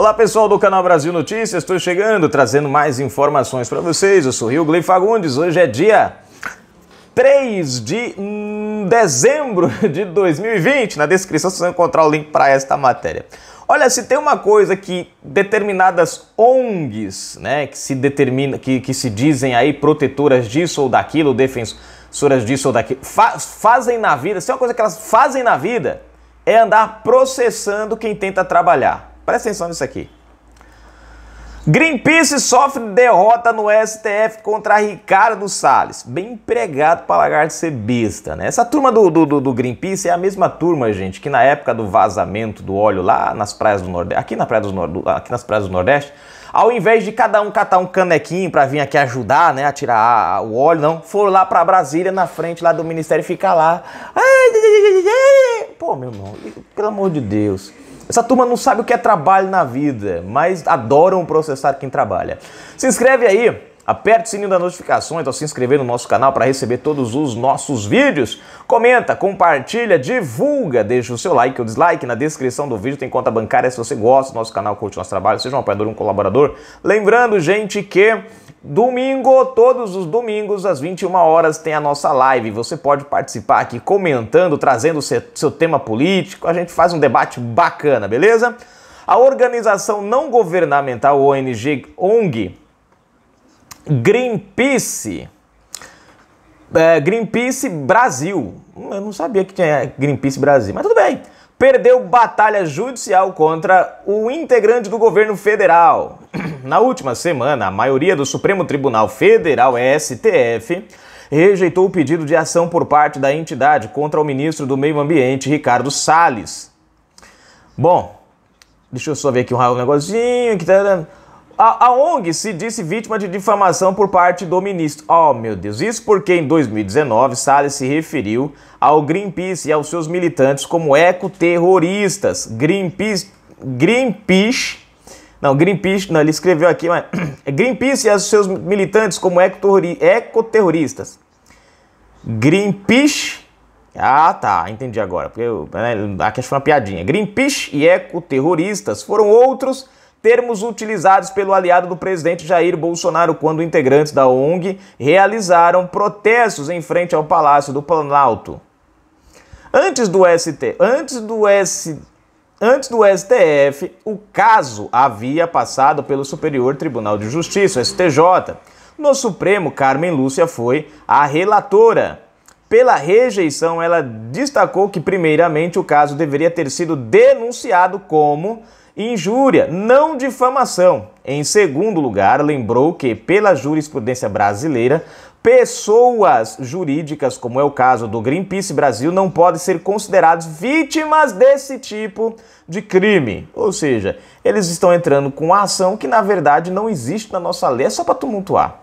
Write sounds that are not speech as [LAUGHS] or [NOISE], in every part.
Olá pessoal do canal Brasil Notícias, estou chegando trazendo mais informações para vocês. Eu sou Rio Gley Fagundes, hoje é dia 3 de hum, dezembro [LAUGHS] de 2020. Na descrição vocês vão encontrar o link para esta matéria. Olha, se tem uma coisa que determinadas ONGs, né, que se determina, que, que se dizem aí protetoras disso ou daquilo, defensoras disso ou daquilo, fa fazem na vida, se é uma coisa que elas fazem na vida, é andar processando quem tenta trabalhar. Presta atenção nisso aqui. Greenpeace sofre derrota no STF contra Ricardo Salles. Bem empregado para lagarto ser besta, né? Essa turma do, do, do, Greenpeace é a mesma turma, gente, que na época do vazamento do óleo lá nas praias do Nordeste, aqui, na praia do Nord... aqui nas praias do Nordeste, ao invés de cada um catar um canequinho para vir aqui ajudar, né, a tirar o óleo, não, foram lá para Brasília, na frente lá do Ministério, e ficar lá. Pô, meu irmão, pelo amor de Deus. Essa turma não sabe o que é trabalho na vida, mas adoram processar quem trabalha. Se inscreve aí, Aperte o sininho das notificações ao se inscrever no nosso canal para receber todos os nossos vídeos. Comenta, compartilha, divulga, deixa o seu like ou dislike. Na descrição do vídeo tem conta bancária se você gosta do nosso canal, curte nosso trabalho, seja um apoiador, um colaborador. Lembrando, gente, que Domingo, todos os domingos, às 21 horas, tem a nossa live. Você pode participar aqui comentando, trazendo seu tema político. A gente faz um debate bacana, beleza? A organização não governamental ONG ONG Greenpeace. É, Greenpeace Brasil. Eu não sabia que tinha Greenpeace Brasil, mas tudo bem perdeu batalha judicial contra o integrante do governo federal. [CLEARS THROAT] Na última semana, a maioria do Supremo Tribunal Federal, STF, rejeitou o pedido de ação por parte da entidade contra o ministro do Meio Ambiente, Ricardo Salles. Bom, deixa eu só ver aqui um negocinho que tá. tá, tá. A, a, ONG se disse vítima de difamação por parte do ministro. Oh, meu Deus, isso porque em 2019 Salles se referiu ao Greenpeace e aos seus militantes como ecoterroristas. Greenpeace. Greenpeace. Não, Greenpeace, não, ele escreveu aqui, mas. [CLEARS THROAT] É Greenpeace e aos seus militantes como ecoterroristas. Greenpeace. Ah, tá, entendi agora. Porque eu, né, acho que foi uma piadinha. Greenpeace e ecoterroristas foram outros termos utilizados pelo aliado do presidente Jair Bolsonaro quando integrantes da ONG realizaram protestos em frente ao Palácio do Planalto. Antes do ST, antes do S, antes do STF, o caso havia passado pelo Superior Tribunal de Justiça, STJ. No Supremo, Carmen Lúcia foi a relatora. Pela rejeição, ela destacou que, primeiramente, o caso deveria ter sido denunciado como injúria, não difamação. Em segundo lugar, lembrou que, pela jurisprudência brasileira, pessoas jurídicas, como é o caso do Greenpeace Brasil, não podem ser consideradas vítimas desse tipo de crime. Ou seja, eles estão entrando com a ação que na verdade não existe na nossa lei, é só para tumultuar.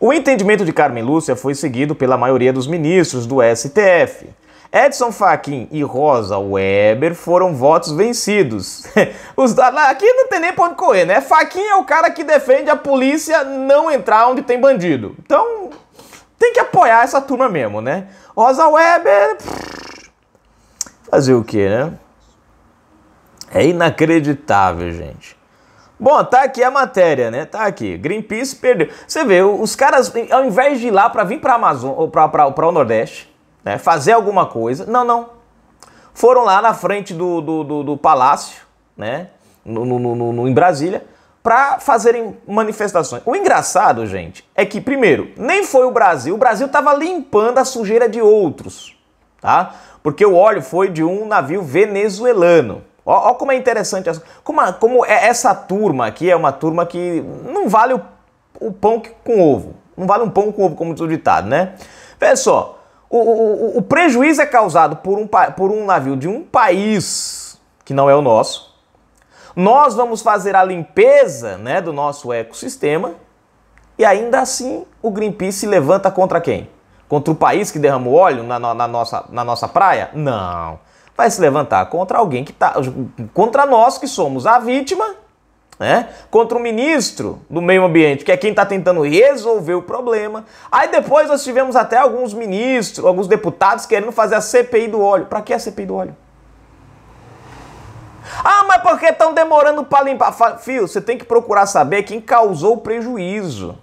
O entendimento de Carmen Lúcia foi seguido pela maioria dos ministros do STF. Edson Fachin e Rosa Weber foram votos vencidos. [LAUGHS] Os, aqui não tem nem ponto correr, né? Fachin é o cara que defende a polícia não entrar onde tem bandido. Então, tem que apoiar essa turma mesmo, né? Rosa Weber... fazer o quê, né? É inacreditável, gente. Bom, tá aqui a matéria, né? Tá aqui. Greenpeace perdeu. Você vê, os caras, ao invés de ir lá para vir para Amazon ou para o Nordeste, né, fazer alguma coisa. Não, não. Foram lá na frente do, do, do, do palácio, né, no, no, no, no em Brasília, para fazerem manifestações. O engraçado, gente, é que, primeiro, nem foi o Brasil, o Brasil estava limpando a sujeira de outros, tá? Porque o óleo foi de um navio venezuelano. Olha como é interessante, essa, como, a, como é essa turma aqui é uma turma que não vale o, o pão com ovo. Não vale um pão com ovo, como diz o ditado, né? Pessoal, o, o, o, prejuízo é causado por um, por um navio de um país que não é o nosso. Nós vamos fazer a limpeza né, do nosso ecossistema e ainda assim o Greenpeace se levanta contra quem? Contra o país que derramou óleo na, na, na nossa, na nossa praia? Não. Vai se levantar contra alguém que está. contra nós que somos a vítima né? contra o ministro do meio ambiente, que é quem está tentando resolver o problema. Aí depois nós tivemos até alguns ministros, alguns deputados querendo fazer a CPI do óleo. Para que a CPI do óleo? Ah, mas por que estão demorando para limpar? Fio, você tem que procurar saber quem causou o prejuízo.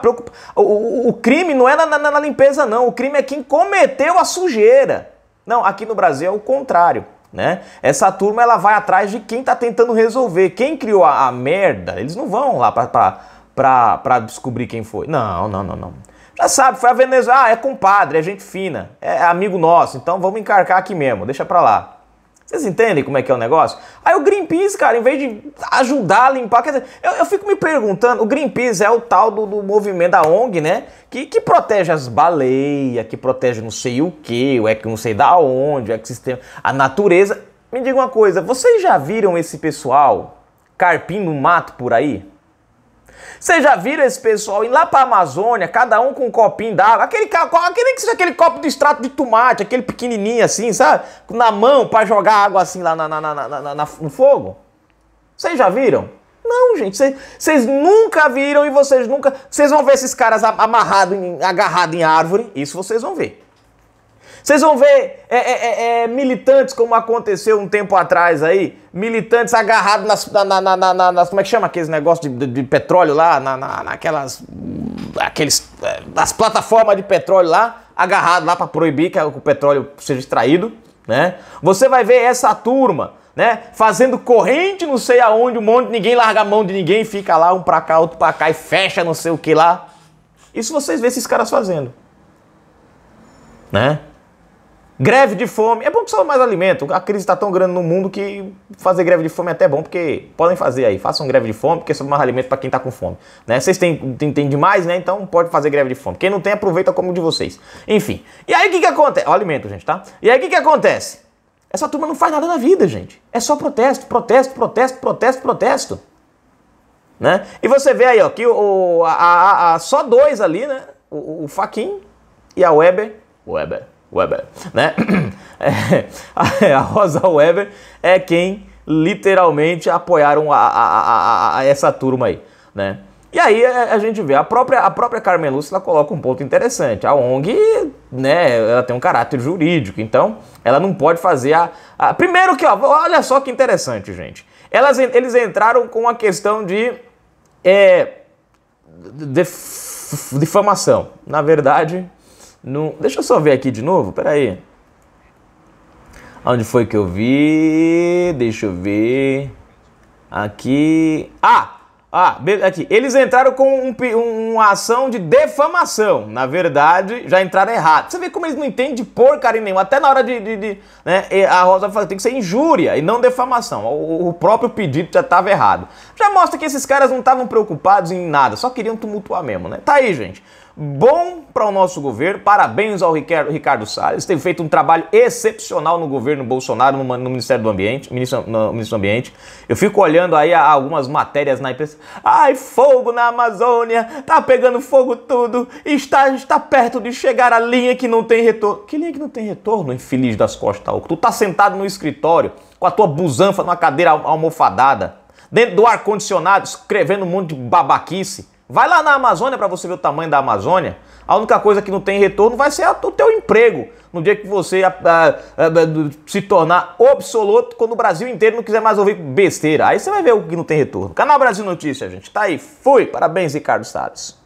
Preocup... O, o, o, crime não é na, na, na limpeza, não. O crime é quem cometeu a sujeira. Não, aqui no Brasil é o contrário né? Essa turma ela vai atrás de quem está tentando resolver, quem criou a, a merda. Eles não vão lá para descobrir quem foi. Não, não, não, não. Já sabe, foi a Venezuela. Ah, é compadre, é gente fina, é amigo nosso, então vamos encarcar aqui mesmo, deixa para lá. Vocês entendem como é que é o negócio? Aí o Greenpeace, cara, em vez de ajudar a limpar, quer dizer, eu, eu fico me perguntando, o Greenpeace é o tal do, do movimento da ONG, né? Que, que protege as baleias, que protege não sei o que, o é que não sei da onde, o ecossistema, a natureza. Me diga uma coisa, vocês já viram esse pessoal carpindo mato por aí? Vocês já viram esse pessoal ir lá pra Amazônia, cada um com um copinho d'água, aquele, aquele, aquele copo de extrato de tomate, aquele pequenininho assim, sabe? Na mão para jogar água assim lá na, na, na, na no fogo? Vocês já viram? Não, gente, vocês nunca viram e vocês nunca. Vocês vão ver esses caras amarrados, agarrados em árvore, isso vocês vão ver. Vocês vão ver é, é, é, é, militantes, como aconteceu um tempo atrás aí, militantes agarrados nas, na, na, na, nas como é que chama aqueles negócios de, de, de petróleo lá, na, naquelas, aqueles, nas é, plataformas de petróleo lá, agarrado lá para proibir que o petróleo seja extraído, né? Você vai ver essa turma, né, fazendo corrente não sei aonde, um monte, ninguém larga a mão de ninguém, fica lá um pra cá, outro pra cá e fecha não sei o que lá. Isso vocês vê esses caras fazendo, né? Greve de fome. É bom que só mais alimento. A crise está tão grande no mundo que fazer greve de fome é até bom, porque podem fazer aí. Façam greve de fome, porque é sobra mais alimento para quem está com fome. Né? Vocês têm, têm, têm, demais, né? Então pode fazer greve de fome. Quem não tem, aproveita como de vocês. Enfim. E aí o que, que acontece? O alimento, gente, tá? E aí o que, que acontece? Essa turma não faz nada na vida, gente. É só protesto, protesto, protesto, protesto, protesto. Né? E você vê aí, ó, que o, a, a, a só dois ali, né? O, o Faquin e a Weber. Weber Weber, né? [COUGHS] a Rosa Weber é quem literalmente apoiaram a, a, a, essa turma aí, né? E aí é, a gente vê, a própria, a própria Carmen Lúcia ela coloca um ponto interessante. A ONG, né, ela tem um caráter jurídico, então ela não pode fazer a. a... Primeiro que, ó, olha só que interessante, gente. Elas, eles entraram com a questão de é, difamação. Na verdade, no. Deixa eu só ver aqui de novo, peraí. Onde foi que eu vi? Deixa eu ver. Aqui. Ah! Ah, aqui. Eles entraram com um, um, uma ação de defamação. Na verdade, já entraram errado. Você vê como eles não entendem de porcaria nenhuma. Até na hora de. de, de né, a Rosa fala tem que ser injúria e não defamação. O, o próprio pedido já estava errado. Já mostra que esses caras não estavam preocupados em nada, só queriam tumultuar mesmo, né? Tá aí, gente bom para o nosso governo. Parabéns ao Ricardo Salles, tem feito um trabalho excepcional no governo Bolsonaro, no Ministério do Ambiente, ministro, no do Ambiente. Eu fico olhando aí algumas matérias na imprensa. Ai, fogo na Amazônia, tá pegando fogo tudo, está, está perto de chegar a linha que não tem retorno. Que linha que não tem retorno, infeliz das costas, tá? tu tá sentado no escritório com a tua busanfa numa cadeira almofadada, dentro do ar-condicionado, escrevendo um monte de babaquice Vai lá na Amazônia para você ver o tamanho da Amazônia. A única coisa que não tem retorno vai ser o teu emprego. No dia que você a, a, a, se tornar obsoleto, quando o Brasil inteiro não quiser mais ouvir besteira. Aí você vai ver o que não tem retorno. Canal Brasil Notícias, gente. Tá aí. Fui. Parabéns, Ricardo Salles.